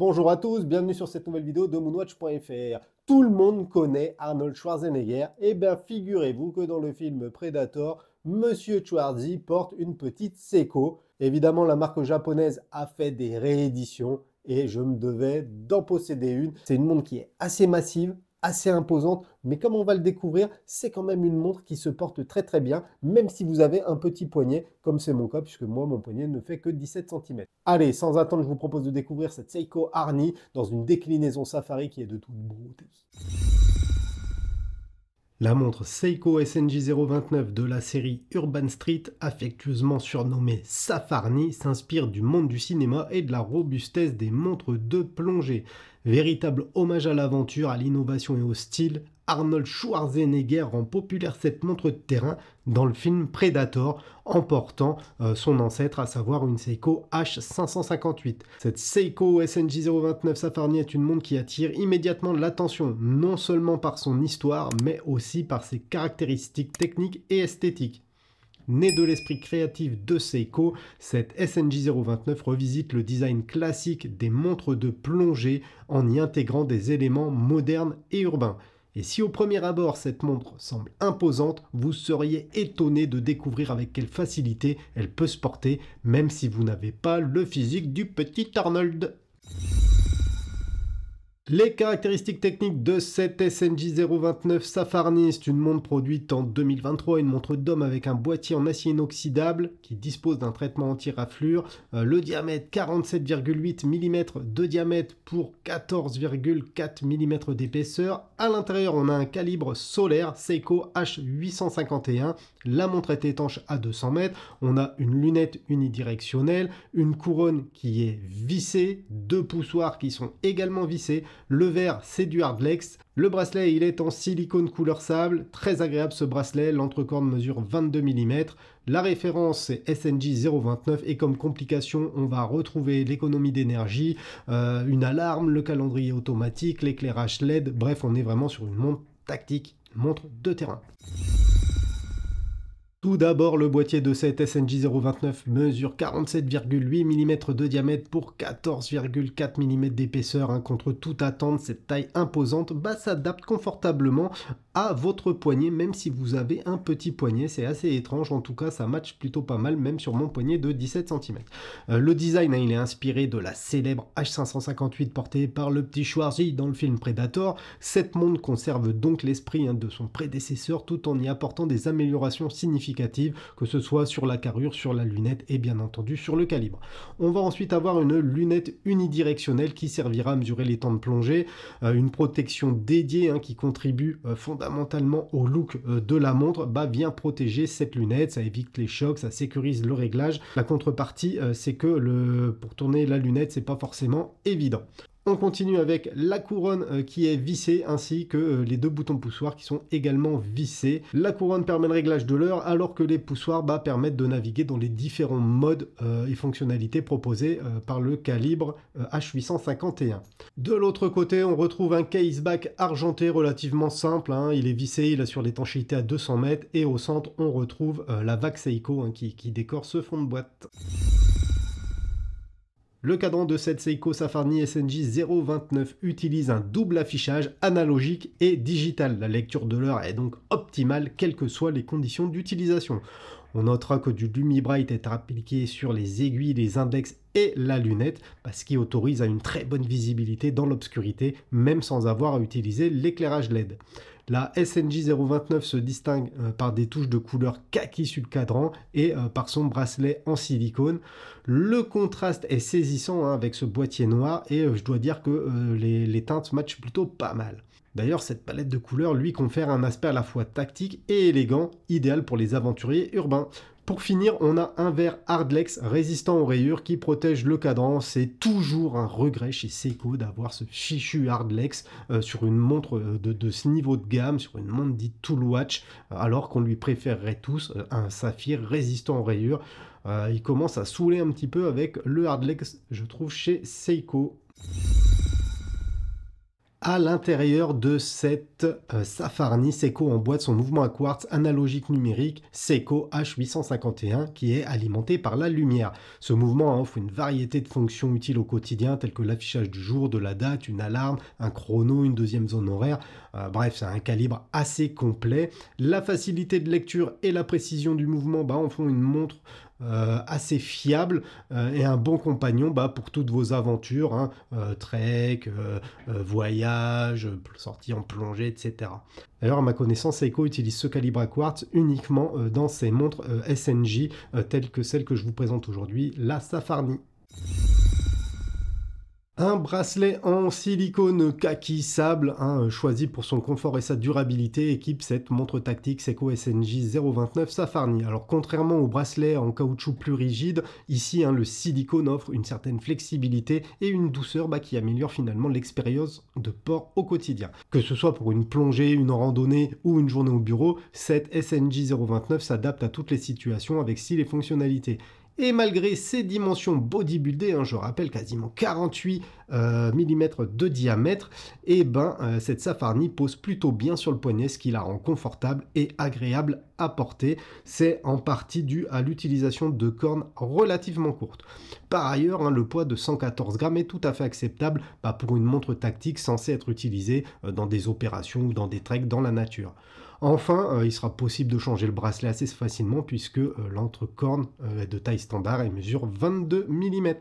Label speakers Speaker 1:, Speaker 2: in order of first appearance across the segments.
Speaker 1: Bonjour à tous, bienvenue sur cette nouvelle vidéo de moonwatch.fr. Tout le monde connaît Arnold Schwarzenegger, et eh bien figurez-vous que dans le film Predator, Monsieur Schwarzy porte une petite Seiko. Évidemment, la marque japonaise a fait des rééditions et je me devais d'en posséder une. C'est une montre qui est assez massive, assez imposante, mais comme on va le découvrir, c'est quand même une montre qui se porte très très bien, même si vous avez un petit poignet, comme c'est mon cas, puisque moi mon poignet ne fait que 17 cm. Allez, sans attendre, je vous propose de découvrir cette Seiko Arnie dans une déclinaison Safari qui est de toute beauté. La montre Seiko SNJ029 de la série Urban Street, affectueusement surnommée Safarni, s'inspire du monde du cinéma et de la robustesse des montres de plongée. Véritable hommage à l'aventure, à l'innovation et au style, Arnold Schwarzenegger rend populaire cette montre de terrain dans le film Predator emportant euh, son ancêtre, à savoir une Seiko H558. Cette Seiko SNJ 029 Safarni est une montre qui attire immédiatement l'attention, non seulement par son histoire, mais aussi par ses caractéristiques techniques et esthétiques. Née de l'esprit créatif de Seiko, cette SNJ029 revisite le design classique des montres de plongée en y intégrant des éléments modernes et urbains. Et si au premier abord cette montre semble imposante, vous seriez étonné de découvrir avec quelle facilité elle peut se porter, même si vous n'avez pas le physique du petit Arnold. Les caractéristiques techniques de cette SNJ 029 Safarni, c'est une montre produite en 2023, une montre d'homme avec un boîtier en acier inoxydable qui dispose d'un traitement anti-raflure. Euh, le diamètre 47,8 mm de diamètre pour 14,4 mm d'épaisseur. À l'intérieur, on a un calibre solaire Seiko H851. La montre est étanche à 200 mètres. On a une lunette unidirectionnelle, une couronne qui est vissée, deux poussoirs qui sont également vissés. Le vert, c'est du Hardlex. Le bracelet, il est en silicone couleur sable. Très agréable ce bracelet. l'entrecorne mesure 22 mm. La référence, c'est SNJ 029. Et comme complication, on va retrouver l'économie d'énergie, euh, une alarme, le calendrier automatique, l'éclairage LED. Bref, on est vraiment sur une montre tactique, montre de terrain. Tout d'abord, le boîtier de cette SNJ 029 mesure 47,8 mm de diamètre pour 14,4 mm d'épaisseur. Hein, contre toute attente, cette taille imposante bah, s'adapte confortablement à votre poignet, même si vous avez un petit poignet. C'est assez étrange, en tout cas, ça match plutôt pas mal, même sur mon poignet de 17 cm. Euh, le design, hein, il est inspiré de la célèbre H558 portée par le petit Schwarzy dans le film Predator. Cette montre conserve donc l'esprit hein, de son prédécesseur tout en y apportant des améliorations significatives que ce soit sur la carrure, sur la lunette et bien entendu sur le calibre. On va ensuite avoir une lunette unidirectionnelle qui servira à mesurer les temps de plongée, euh, une protection dédiée hein, qui contribue euh, fondamentalement au look euh, de la montre, bah, vient protéger cette lunette, ça évite les chocs, ça sécurise le réglage. La contrepartie, c'est que le, pour tourner la lunette, c'est pas forcément évident. On continue avec la couronne euh, qui est vissée ainsi que euh, les deux boutons poussoirs qui sont également vissés. La couronne permet le réglage de l'heure alors que les poussoirs bah, permettent de naviguer dans les différents modes euh, et fonctionnalités proposés par le calibre H851. De l'autre côté, on retrouve un case back argenté relativement simple. Hein. Il est vissé, il assure l'étanchéité à 200 mètres et au centre, on retrouve la vague Seiko hein, qui décore ce fond de boîte. Le cadran de cette Seiko Safarni SNJ 029 utilise un double affichage analogique et digital. La lecture de l'heure est donc optimale quelles que soient les conditions d'utilisation. On notera que du Lumibrite est appliqué sur les aiguilles, les index et la lunette, ce qui autorise à une très bonne visibilité dans l'obscurité, même sans avoir à utiliser l'éclairage LED. La SNJ 029 se distingue euh, par des touches de couleur kaki sur le cadran et euh, par son bracelet en silicone. Le contraste est saisissant hein, avec ce boîtier noir et euh, je dois dire que les, les teintes matchent plutôt pas mal. D'ailleurs, cette palette de couleurs lui confère un aspect à la fois tactique et élégant, idéal pour les aventuriers urbains. Pour finir, on a un verre Hardlex résistant aux rayures qui protège le cadran. C'est toujours un regret chez Seiko d'avoir ce fichu Hardlex euh, sur une montre euh, de, ce niveau de gamme, sur une montre dite Tool Watch, euh, alors qu'on lui préférerait tous un saphir résistant aux rayures. il commence à saouler un petit peu avec le Hardlex, je trouve, chez Seiko à l'intérieur de cette euh, Safarni Seco en boîte son mouvement à quartz analogique numérique Seco H851 qui est alimenté par la lumière. Ce mouvement offre une variété de fonctions utiles au quotidien telles que l'affichage du jour, de la date, une alarme, un chrono, une deuxième zone horaire. Euh, bref, c'est un calibre assez complet. La facilité de lecture et la précision du mouvement bah, en font une montre euh, assez fiable euh, et un bon compagnon bah, pour toutes vos aventures, hein, euh, trek, voyage, sortie en plongée, etc. D'ailleurs, à ma connaissance, Seiko utilise ce calibre à quartz uniquement dans ses montres SNJ, telles que celle que je vous présente aujourd'hui, la Safarni. Un bracelet en silicone kaki sable, choisi pour son confort et sa durabilité, équipe cette montre tactique Seco SNJ 029 Safarni. Alors contrairement au bracelet en caoutchouc plus rigide, ici hein, le silicone offre une certaine flexibilité et une douceur bah, qui améliore finalement l'expérience de port au quotidien. Que ce soit pour une plongée, une randonnée ou une journée au bureau, cette SNJ 029 s'adapte à toutes les situations avec si les fonctionnalités. Et malgré ses dimensions bodybuildées, hein, je rappelle quasiment 48 euh, mm de diamètre, et eh ben euh, cette Safarni pose plutôt bien sur le poignet, ce qui la rend confortable et agréable à porter. C'est en partie dû à l'utilisation de cornes relativement courtes. Par ailleurs, hein, le poids de 114 grammes est tout à fait acceptable pour une montre tactique censée être utilisée euh, dans des opérations ou dans des treks dans la nature. Enfin, euh, il sera possible de changer le bracelet assez facilement puisque euh, l'entrecorne euh, est de taille standard et mesure 22 mm.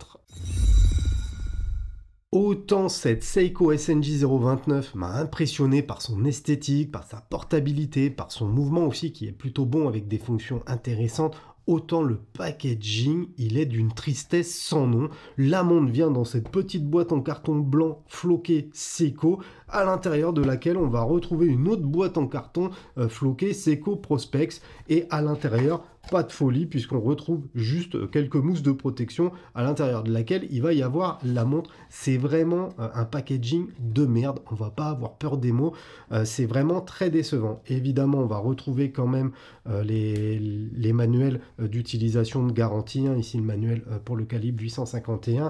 Speaker 1: Autant cette Seiko SNJ 029 m'a impressionné par son esthétique, par sa portabilité, par son mouvement aussi qui est plutôt bon avec des fonctions intéressantes, autant le packaging, il est d'une tristesse sans nom. L'amande vient dans cette petite boîte en carton blanc floqué Seco, à l'intérieur de laquelle on va retrouver une autre boîte en carton euh, floqué Seco Prospects, et à l'intérieur pas de folie puisqu'on retrouve juste quelques mousses de protection à l'intérieur de laquelle il va y avoir la montre. C'est vraiment euh, un packaging de merde, on va pas avoir peur des mots, euh, c'est vraiment très décevant. Évidemment, on va retrouver quand même euh, les, les manuels d'utilisation de garantie, hein. ici le manuel pour le calibre 851.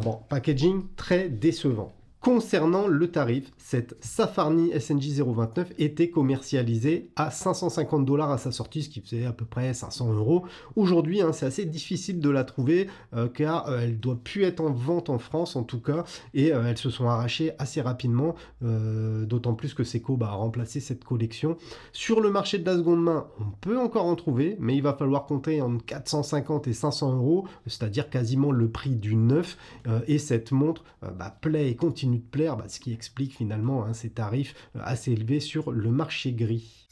Speaker 1: bon, packaging très décevant. Concernant le tarif, cette Safarni SNJ 029 était commercialisée à 550 dollars à sa sortie, ce qui faisait à peu près 500 euros. Aujourd'hui, hein, c'est assez difficile de la trouver euh, car euh, elle doit plus être en vente en France en tout cas et euh, elles se sont arrachées assez rapidement, d'autant plus que Seco bah, a remplacé cette collection. Sur le marché de la seconde main, on peut encore en trouver, mais il va falloir compter entre 450 et 500 euros, c'est-à-dire quasiment le prix du neuf. et cette montre bah, plaît et continue de plaire, bah, ce qui explique finalement hein, ces tarifs euh, assez élevés sur le marché gris.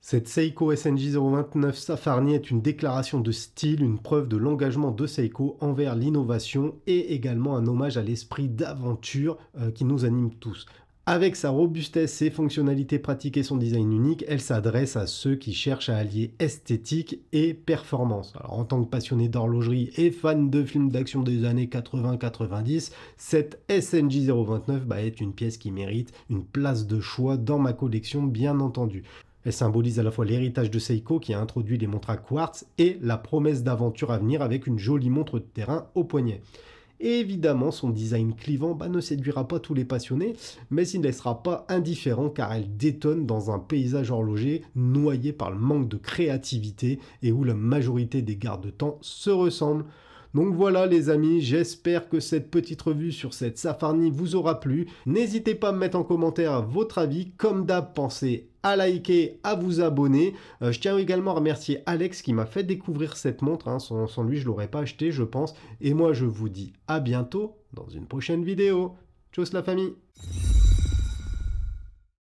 Speaker 1: Cette Seiko SNJ 029 Safarni est une déclaration de style, une preuve de l'engagement de Seiko envers l'innovation et également un hommage à l'esprit d'aventure euh, qui nous anime tous. Avec sa robustesse, ses fonctionnalités pratiques et son design unique, elle s'adresse à ceux qui cherchent à allier esthétique et performance. en tant que passionné d'horlogerie et fan de films d'action des années 80-90, cette SNJ 029 bah, est une pièce qui mérite une place de choix dans ma collection bien entendu. Elle symbolise à la fois l'héritage de Seiko qui a introduit les montres à quartz et la promesse d'aventure à venir avec une jolie montre de terrain au poignet évidemment, son design clivant bah, ne séduira pas tous les passionnés, mais il ne laissera pas indifférent car elle détonne dans un paysage horloger noyé par le manque de créativité et où la majorité des gardes-temps se ressemblent. Donc voilà les amis, j'espère que cette petite revue sur cette Safarni vous aura plu. N'hésitez pas à me mettre en commentaire votre avis. Comme d'hab, pensez à liker, à vous abonner. Euh, je tiens également à remercier Alex qui m'a fait découvrir cette montre. Hein. Sans, lui, je l'aurais pas acheté, je pense. Et moi, je vous dis à bientôt dans une prochaine vidéo. Tchuss la famille